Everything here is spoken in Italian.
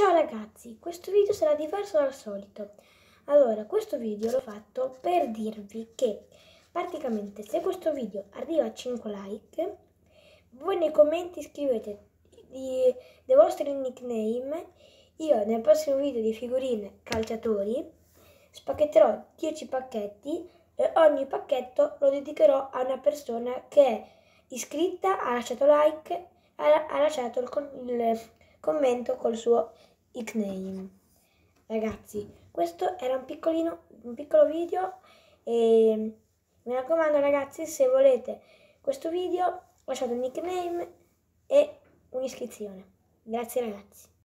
Ciao ragazzi, questo video sarà diverso dal solito. Allora, questo video l'ho fatto per dirvi che praticamente se questo video arriva a 5 like, voi nei commenti scrivete i, dei vostri nickname, io nel prossimo video di figurine calciatori spacchetterò 10 pacchetti e ogni pacchetto lo dedicherò a una persona che è iscritta, ha lasciato like, ha, ha lasciato il, il commento col suo nickname. Ragazzi, questo era un, piccolino, un piccolo video e mi raccomando ragazzi se volete questo video lasciate un nickname e un'iscrizione. Grazie ragazzi.